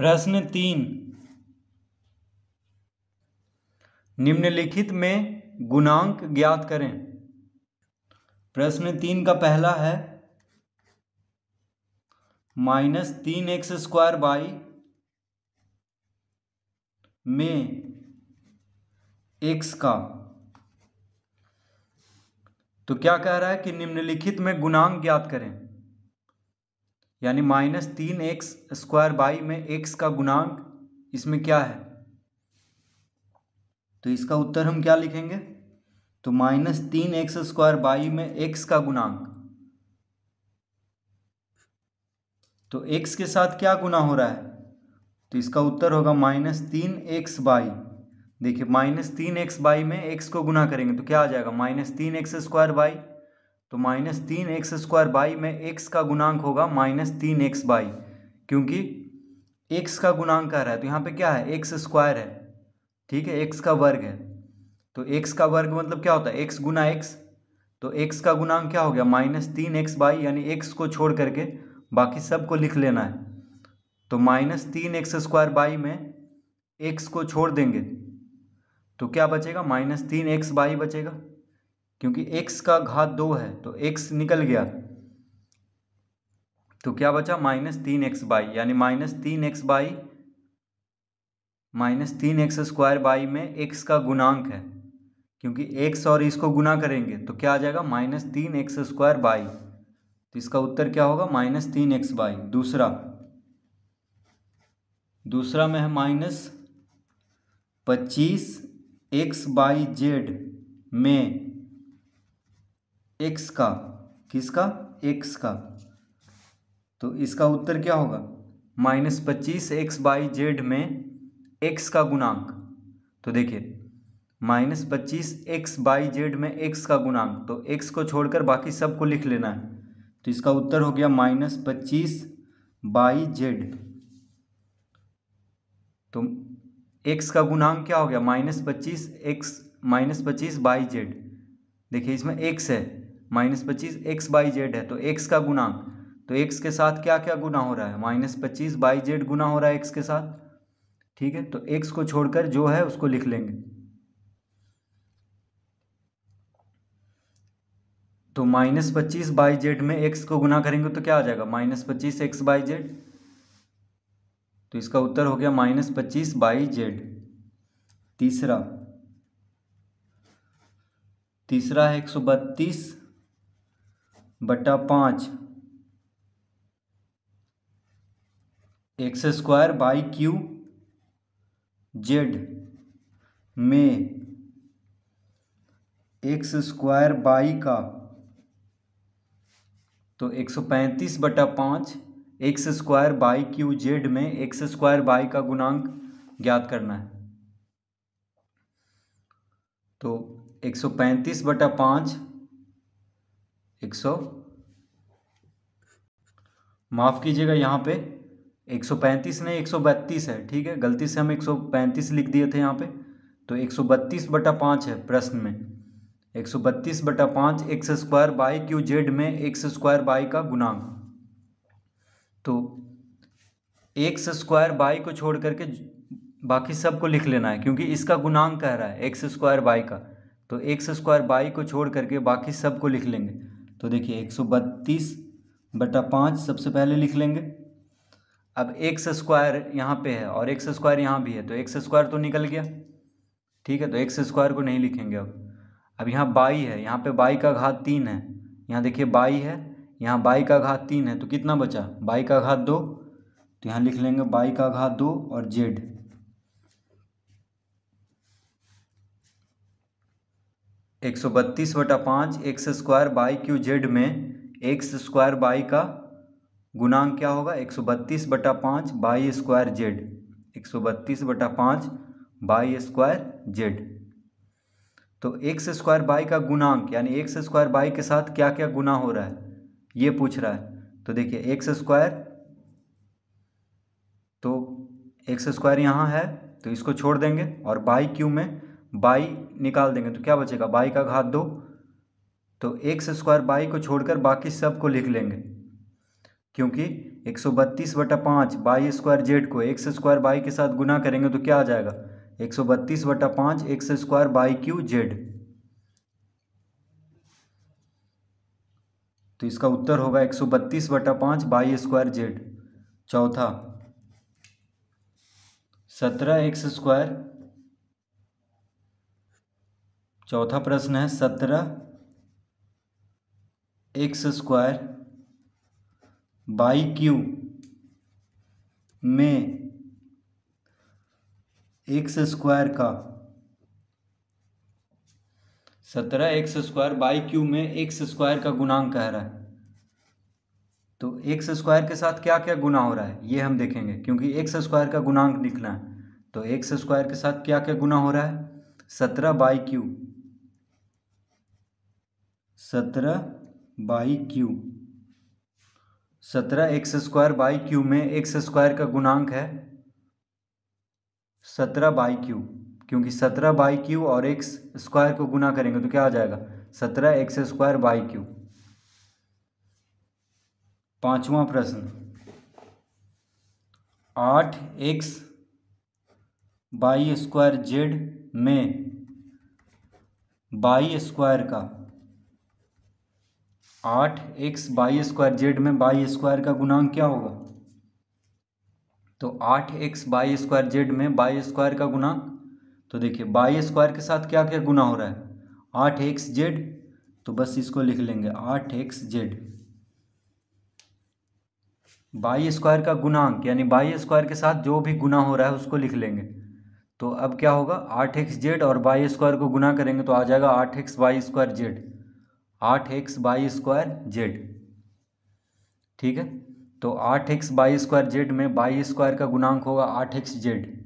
प्रश्न तीन निम्नलिखित में गुणांक ज्ञात करें प्रश्न तीन का पहला है माइनस तीन एक्स स्क्वायर बाई में एक्स का तो क्या कह रहा है कि निम्नलिखित में गुणांक ज्ञात करें यानी माइनस तीन एक्स स्क्वायर बाई में एक्स का गुणांक इसमें क्या है तो इसका उत्तर हम क्या लिखेंगे तो माइनस तीन एक्स स्क्वायर बाई में एक्स का गुणांक तो एक्स के साथ क्या गुना हो रहा है तो इसका उत्तर होगा माइनस तीन एक्स बाई देखिए माइनस तीन एक्स बाई में एक्स को गुना करेंगे तो क्या आ जाएगा माइनस तीन एक्स स्क्वायर बाई तो माइनस तीन एक्स स्क्वायर बाई में एक्स का गुणांक होगा माइनस तीन एक्स बाई क्योंकि एक्स का गुणांक आ रहा है तो यहाँ पे क्या है एक्स स्क्वायर है ठीक है एक्स का वर्ग है तो एक्स का वर्ग मतलब क्या होता है एक्स गुना एक्स तो एक्स का गुणांक क्या हो गया माइनस तीन एक्स बाई यानी एक्स को छोड़ करके बाकी सबको लिख लेना है तो माइनस तीन एक्स स्क्वायर बाई में एक्स को छोड़ देंगे तो क्या बचेगा माइनस तीन एक्स बाई बचेगा क्योंकि एक्स का घात दो है तो एक्स निकल गया तो क्या बचा माइनस तीन एक्स बाई यानी माइनस तीन एक्स बाई माइनस तीन एक्स स्क्वायर बाई में एक्स का गुणांक है क्योंकि एक्स और इसको गुना करेंगे तो क्या आ जाएगा माइनस तीन एक्स स्क्वायर बाई तो इसका उत्तर क्या होगा माइनस तीन एक्स बाई दूसरा दूसरा में है माइनस पच्चीस एक्स बाई जेड में एक्स का किसका एक्स का तो इसका उत्तर क्या होगा माइनस पच्चीस एक्स बाई जेड में एक्स का गुणांक तो देखिए माइनस पच्चीस एक्स बाई जेड में एक्स का गुणांक तो एक्स को छोड़कर बाकी सब को लिख लेना है तो इसका उत्तर हो गया माइनस पच्चीस बाई जेड तो एक्स का गुणांक क्या हो गया माइनस पच्चीस एक्स माइनस पच्चीस बाई जेड देखिए इसमें एक्स है माइनस पच्चीस एक्स बाई जेड है तो एक्स का गुणांक तो एक्स के साथ क्या क्या गुना हो रहा है माइनस पच्चीस बाई जेड गुना हो रहा है एक्स के साथ ठीक है तो एक्स को छोड़कर जो है उसको लिख लेंगे तो माइनस पच्चीस बाई जेड में एक्स को गुना करेंगे तो क्या आ जाएगा माइनस पच्चीस एक्स बाई जेड तो इसका उत्तर हो गया माइनस पच्चीस बाई जेड तीसरा तीसरा है एक सौ बत्तीस बटा पाँच x square by Q Z में एक्स स्क्वायर बाई का तो एक सौ पैंतीस बटा पाँच x square by Q Z में एक्स स्क्वायर बाई का गुणांक ज्ञात करना है तो एक सौ पैंतीस बटा पाँच एक सौ माफ़ कीजिएगा यहाँ पे एक सौ पैंतीस नहीं बत्तीस है ठीक है गलती से हम एक सौ पैंतीस लिख दिए थे यहाँ पे तो एक सौ बत्तीस बटा पाँच है प्रश्न में एक सौ बत्तीस बटा पाँच x square by Q Z में एक्स स्क्वायर बाई का गुणांक तो एक्स स्क्वायर बाई को छोड़ करके बाकी सबको लिख लेना है क्योंकि इसका गुणांक कह रहा है एक्स स्क्वायर बाई का तो एक्स स्क्वायर बाई को छोड़ करके बाकी सबको लिख लेंगे तो देखिए एक सौ बत्तीस बटा पाँच सबसे पहले लिख लेंगे अब एक्स स्क्वायर यहाँ पे है और एक्स स्क्वायर यहाँ भी है तो एक्स स्क्वायर तो निकल गया ठीक है तो एक्स स्क्वायर को नहीं लिखेंगे अब अब यहाँ बाई है यहाँ पे बाई का घात तीन है यहाँ देखिए बाई है यहाँ बाई का घात तीन है तो कितना बचा बाई का घात दो तो यहाँ लिख लेंगे बाई का घात दो और जेड एक सौ बत्तीस बटा पाँच x square by Q Z में एक्स स्क्वायर बाई का गुणांक क्या होगा एक सौ बत्तीस बटा पाँच बाई स्क्वायर जेड एक सौ बत्तीस बटा पाँच बाई स्क्वायर जेड तो एक्स स्क्वायर बाई का गुणांक यानी एक्स स्क्वायर बाई के साथ क्या क्या गुना हो रहा है ये पूछ रहा है तो देखिए एक्स स्क्वायर तो एक्स स्क्वायर यहाँ है तो इसको छोड़ देंगे और बाई क्यू में बाई निकाल देंगे तो क्या बचेगा बाई का घात दो तो एक्स स्क्वायर बाई को छोड़कर बाकी सब को लिख लेंगे क्योंकि एक सौ बत्तीस बटा पाँच बाई स्क्वायर जेड को एक्स स्क्वायर बाई के साथ गुना करेंगे तो क्या आ जाएगा एक सौ बत्तीस बटा पाँच x square by Q z तो इसका उत्तर होगा एक सौ बत्तीस बटा पाँच बाई स्क्वायर जेड चौथा सत्रह एक्स स्क्वायर चौथा प्रश्न है सत्रह एक्स स्क्वायर बाई क्यू में एक्स स्क्वायर का सत्रह एक्स स्क्वायर बाई क्यू में एक्स स्क्वायर का गुणांक कह रहा है तो एक्स स्क्वायर के साथ क्या क्या गुना हो रहा है ये हम देखेंगे क्योंकि एक्स स्क्वायर का गुणांक निकला है तो एक्स स्क्वायर के साथ क्या क्या गुना हो रहा है सत्रह बाई क्यू सत्रह बाई क्यू सत्रह एक्स स्क्वायर बाई क्यू में एक्स स्क्वायर का गुणांक है सत्रह बाई क्यू क्योंकि सत्रह बाई क्यू और एक्स स्क्वायर को गुना करेंगे तो क्या आ जाएगा सत्रह एक्स स्क्वायर बाई क्यू पांचवा प्रश्न आठ एक्स बाई स्क्वायर जेड में बाई स्क्वायर का आठ एक्स बाई स्क्वायर जेड में बाई स्क्वायर का गुणांक क्या होगा तो आठ एक्स बाई स्क्वायर जेड में बाई स्क्वायर का गुणांक तो देखिए बाई स्क्वायर के साथ क्या क्या गुना हो रहा है आठ एक्स जेड तो बस इसको लिख लेंगे आठ एक्स जेड बाई स्क्वायर का गुणांक यानी बाई स्क्वायर के साथ जो भी गुना हो रहा है उसको लिख लेंगे तो अब क्या होगा आठ एक्स जेड और बाई स्क्वायर को गुना करेंगे तो आ जाएगा आठ एक्स बाई स्क्वायर जेड आठ एक्स बाई स्क्वायर जेड ठीक है तो आठ एक्स बाई स्क्वायर जेड में बाई स्क्वायर का गुणांक होगा आठ एक्स जेड